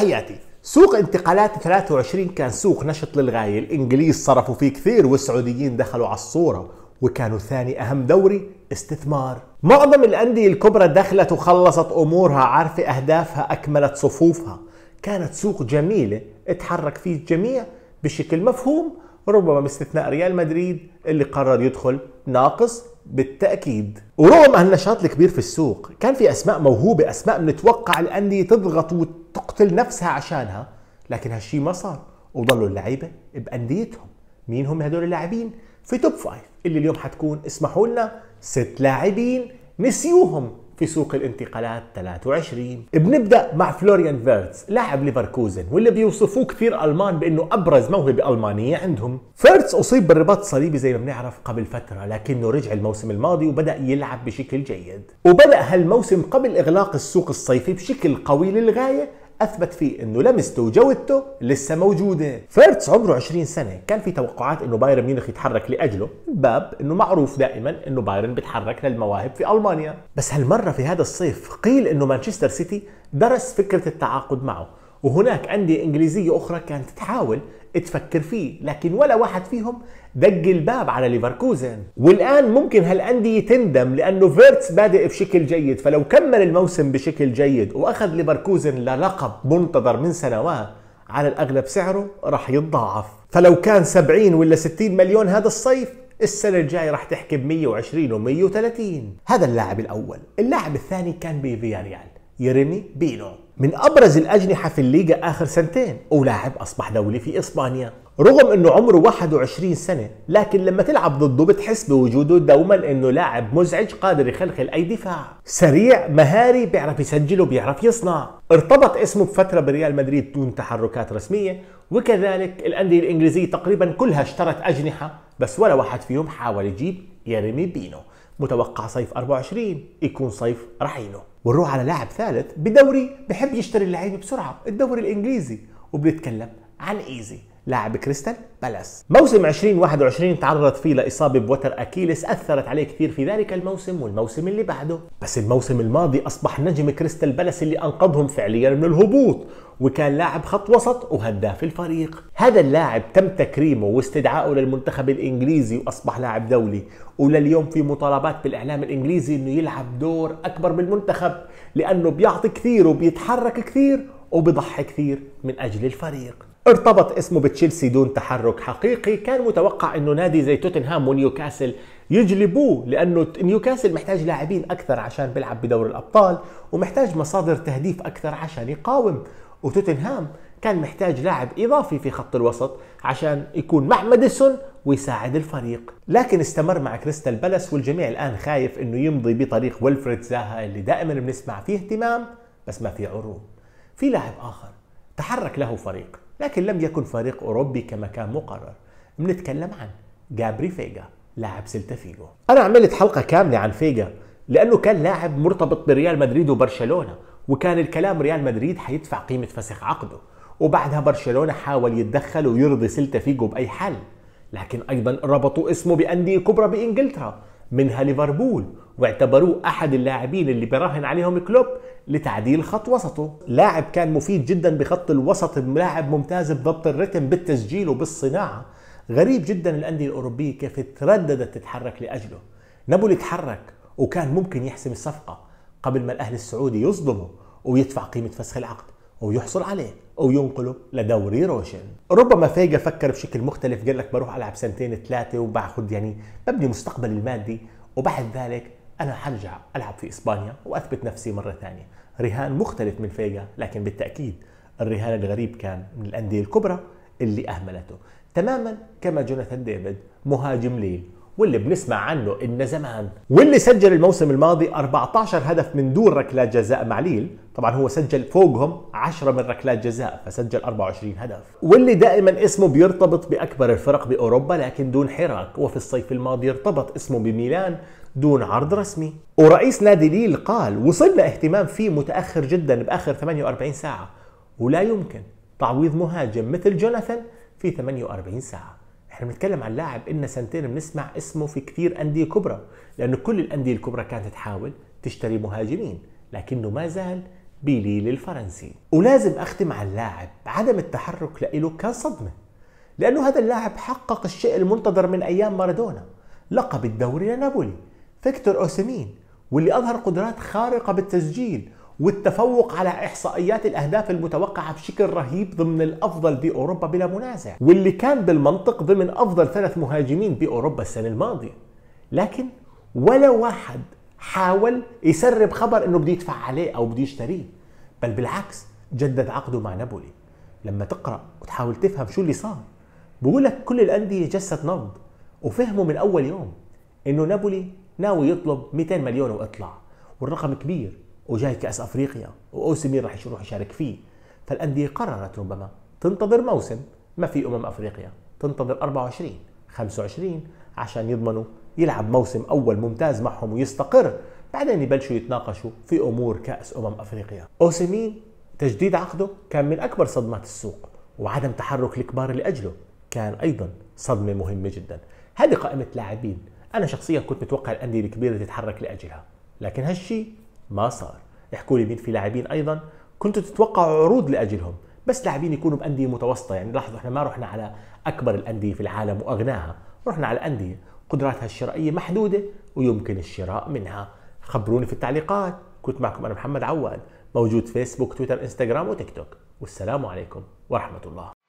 تحياتي سوق انتقالات 23 كان سوق نشط للغاية الإنجليز صرفوا فيه كثير والسعوديين دخلوا على الصورة وكانوا ثاني أهم دوري استثمار معظم الأندية الكبرى دخلت وخلصت أمورها عارفة أهدافها أكملت صفوفها كانت سوق جميلة اتحرك فيه الجميع بشكل مفهوم ربما باستثناء ريال مدريد اللي قرر يدخل ناقص بالتأكيد ورغم هالنشاط الكبير في السوق كان في أسماء موهوبة أسماء بنتوقع الأندية تضغط وت تقتل نفسها عشانها لكن هالشيء ما صار وضلوا اللعيبه بانديتهم مين هم هدول اللاعبين في توب فايف اللي اليوم حتكون اسمحوا لنا ست لاعبين نسيوهم في سوق الانتقالات 23 بنبدا مع فلوريان فيرتز لاعب ليفركوزن واللي بيوصفوه كثير المان بانه ابرز موهبه المانيه عندهم فيرتز اصيب بالرباط الصليبي زي ما بنعرف قبل فتره لكنه رجع الموسم الماضي وبدا يلعب بشكل جيد وبدا هالموسم قبل اغلاق السوق الصيفي بشكل قوي للغايه اثبت فيه انه لمسته وجودته لسه موجوده فيرتس عمره 20 سنه كان في توقعات انه بايرن ميونخ يتحرك لاجله باب انه معروف دائما انه بايرن بتحرك للمواهب في المانيا بس هالمره في هذا الصيف قيل انه مانشستر سيتي درس فكره التعاقد معه وهناك أندية إنجليزية أخرى كانت تحاول تفكر فيه لكن ولا واحد فيهم دق الباب على ليفركوزن والآن ممكن هالأندية تندم لأنه فيرتس بادئ بشكل جيد فلو كمل الموسم بشكل جيد وأخذ ليفركوزن للقب منتظر من سنوات على الأغلب سعره راح يتضاعف فلو كان 70 ولا 60 مليون هذا الصيف السنة الجاي راح تحكي ب 120 و 130 هذا اللاعب الأول اللاعب الثاني كان بفياريال يرمي بينو من أبرز الأجنحة في الليجا آخر سنتين ولاعب أصبح دولي في إسبانيا رغم أنه عمره 21 سنة لكن لما تلعب ضده بتحس بوجوده دوما أنه لاعب مزعج قادر يخلخل أي دفاع سريع مهاري بيعرف يسجل وبيعرف يصنع ارتبط اسمه بفترة بريال مدريد دون تحركات رسمية وكذلك الأندية الإنجليزية تقريبا كلها اشترت أجنحة بس ولا واحد فيهم حاول يجيب يرمي بينو متوقع صيف 24 يكون صيف رحيله ونروح على لاعب ثالث بدوري بحب يشتري اللعيبه بسرعه الدوري الانجليزي وبنتكلم عن ايزي لاعب كريستال بالاس موسم 2021 تعرض فيه لإصابة بوتر أكيلس أثرت عليه كثير في ذلك الموسم والموسم اللي بعده بس الموسم الماضي أصبح نجم كريستال بالاس اللي أنقذهم فعليا من الهبوط وكان لاعب خط وسط وهداف الفريق هذا اللاعب تم تكريمه واستدعائه للمنتخب الإنجليزي وأصبح لاعب دولي ولليوم في مطالبات بالإعلام الإنجليزي أنه يلعب دور أكبر بالمنتخب لأنه بيعطي كثير وبيتحرك كثير وبيضحي كثير من أجل الفريق ارتبط اسمه بتشيلسي دون تحرك حقيقي كان متوقع انه نادي زي توتنهام ونيوكاسل يجلبوه لانه نيوكاسل محتاج لاعبين اكثر عشان بيلعب بدور الابطال ومحتاج مصادر تهديف اكثر عشان يقاوم وتوتنهام كان محتاج لاعب اضافي في خط الوسط عشان يكون مع ماديسون ويساعد الفريق لكن استمر مع كريستال بالاس والجميع الان خايف انه يمضي بطريق ويلفريد زاها اللي دائما بنسمع فيه اهتمام بس ما في عروض في لاعب اخر تحرك له فريق لكن لم يكن فريق أوروبي كما كان مقرر بنتكلم عن جابري فيجا لاعب سلتا فيجو أنا عملت حلقة كاملة عن فيجا لأنه كان لاعب مرتبط بريال مدريد وبرشلونة وكان الكلام ريال مدريد حيدفع قيمة فسخ عقده وبعدها برشلونة حاول يتدخل ويرضي سلتا فيجو بأي حل لكن أيضا ربطوا اسمه بأندية كبرى بإنجلترا منها ليفربول واعتبروه أحد اللاعبين اللي براهن عليهم كلوب لتعديل خط وسطه لاعب كان مفيد جدا بخط الوسط لاعب ممتاز بضبط الرتم بالتسجيل وبالصناعة غريب جدا الأندية الأوروبية كيف ترددت تتحرك لأجله نابولي تحرك وكان ممكن يحسم الصفقة قبل ما الأهلي السعودي يصدمه ويدفع قيمة فسخ العقد ويحصل عليه او ينقله لدوري روشن ربما فيجا فكر بشكل مختلف قال لك بروح العب سنتين ثلاثه وباخذ يعني ببني مستقبلي المادي وبعد ذلك أنا حرجع ألعب في إسبانيا وأثبت نفسي مرة ثانية رهان مختلف من فيجا لكن بالتأكيد الرهان الغريب كان من الأندية الكبرى اللي أهملته تماما كما جوناثان ديفيد مهاجم ليل واللي بنسمع عنه إن زمان واللي سجل الموسم الماضي 14 هدف من دون ركلات جزاء مع ليل طبعا هو سجل فوقهم 10 من ركلات جزاء فسجل 24 هدف واللي دائما اسمه بيرتبط بأكبر الفرق بأوروبا لكن دون حراك وفي الصيف الماضي ارتبط اسمه بميلان دون عرض رسمي ورئيس نادي ليل قال وصلنا اهتمام فيه متأخر جدا بآخر 48 ساعة ولا يمكن تعويض مهاجم مثل جوناثان في 48 ساعة احنا بنتكلم عن لاعب إلنا سنتين بنسمع اسمه في كثير أندية كبرى لأنه كل الأندية الكبرى كانت تحاول تشتري مهاجمين لكنه ما زال بليل الفرنسي ولازم أختم على اللاعب عدم التحرك لإله كان صدمة لأنه هذا اللاعب حقق الشيء المنتظر من أيام مارادونا لقب الدوري لنابولي فيكتور أوسيمين واللي أظهر قدرات خارقة بالتسجيل والتفوق على احصائيات الاهداف المتوقعه بشكل رهيب ضمن الافضل باوروبا بلا منازع، واللي كان بالمنطق ضمن افضل ثلاث مهاجمين باوروبا السنه الماضيه. لكن ولا واحد حاول يسرب خبر انه بده يدفع عليه او بده يشتريه، بل بالعكس جدد عقده مع نابولي. لما تقرا وتحاول تفهم شو اللي صار، بقول لك كل الانديه جست نبض وفهموا من اول يوم انه نابولي ناوي يطلب 200 مليون واطلع والرقم كبير وجاي كاس افريقيا واوسمين راح يروح يشارك فيه فالانديه قررت ربما تنتظر موسم ما في امم افريقيا تنتظر 24 25 عشان يضمنوا يلعب موسم اول ممتاز معهم ويستقر بعدين يبلشوا يتناقشوا في امور كاس امم افريقيا اوسمين تجديد عقده كان من اكبر صدمات السوق وعدم تحرك الكبار لاجله كان ايضا صدمه مهمه جدا هذه قائمه لاعبين انا شخصيا كنت متوقع الانديه الكبيره تتحرك لاجلها لكن هالشيء ما صار احكوا لي مين في لاعبين ايضا كنتوا تتوقعوا عروض لاجلهم بس لاعبين يكونوا بانديه متوسطه يعني لاحظوا احنا ما رحنا على اكبر الانديه في العالم واغناها رحنا على انديه قدراتها الشرائيه محدوده ويمكن الشراء منها خبروني في التعليقات كنت معكم انا محمد عواد موجود فيسبوك تويتر انستغرام وتيك توك والسلام عليكم ورحمه الله